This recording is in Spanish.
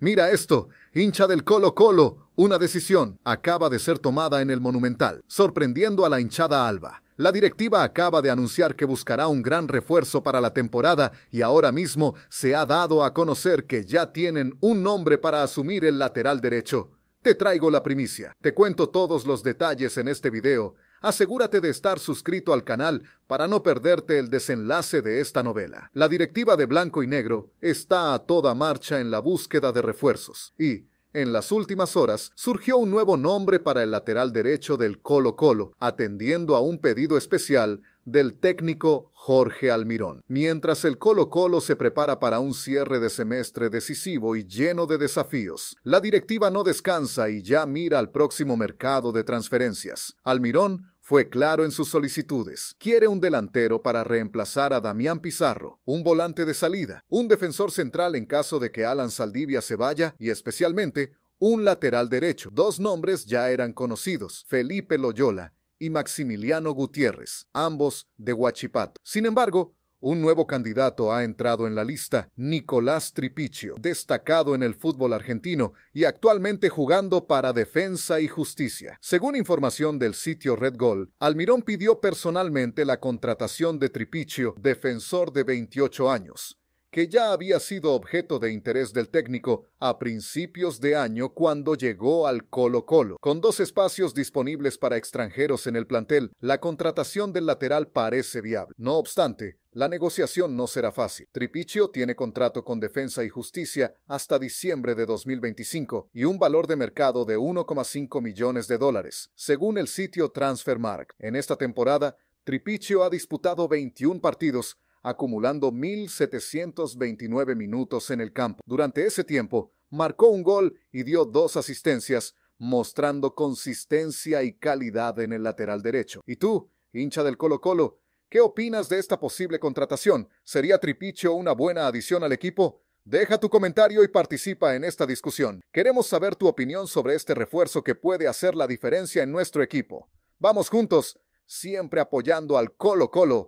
Mira esto, hincha del Colo Colo, una decisión acaba de ser tomada en el Monumental, sorprendiendo a la hinchada alba. La directiva acaba de anunciar que buscará un gran refuerzo para la temporada y ahora mismo se ha dado a conocer que ya tienen un nombre para asumir el lateral derecho. Te traigo la primicia, te cuento todos los detalles en este video asegúrate de estar suscrito al canal para no perderte el desenlace de esta novela. La directiva de Blanco y Negro está a toda marcha en la búsqueda de refuerzos y, en las últimas horas, surgió un nuevo nombre para el lateral derecho del Colo Colo, atendiendo a un pedido especial del técnico Jorge Almirón. Mientras el Colo Colo se prepara para un cierre de semestre decisivo y lleno de desafíos, la directiva no descansa y ya mira al próximo mercado de transferencias. Almirón fue claro en sus solicitudes. Quiere un delantero para reemplazar a Damián Pizarro, un volante de salida, un defensor central en caso de que Alan Saldivia se vaya y especialmente un lateral derecho. Dos nombres ya eran conocidos, Felipe Loyola y Maximiliano Gutiérrez, ambos de Huachipato. Sin embargo, un nuevo candidato ha entrado en la lista, Nicolás Tripichio, destacado en el fútbol argentino y actualmente jugando para Defensa y Justicia. Según información del sitio Red Gol, Almirón pidió personalmente la contratación de Tripichio, defensor de 28 años, que ya había sido objeto de interés del técnico a principios de año cuando llegó al Colo Colo. Con dos espacios disponibles para extranjeros en el plantel, la contratación del lateral parece viable. No obstante, la negociación no será fácil. Tripicio tiene contrato con Defensa y Justicia hasta diciembre de 2025 y un valor de mercado de 1,5 millones de dólares, según el sitio Transfermark. En esta temporada, Tripicio ha disputado 21 partidos acumulando 1.729 minutos en el campo. Durante ese tiempo, marcó un gol y dio dos asistencias, mostrando consistencia y calidad en el lateral derecho. ¿Y tú, hincha del Colo Colo, qué opinas de esta posible contratación? ¿Sería Tripicho una buena adición al equipo? Deja tu comentario y participa en esta discusión. Queremos saber tu opinión sobre este refuerzo que puede hacer la diferencia en nuestro equipo. Vamos juntos, siempre apoyando al Colo Colo.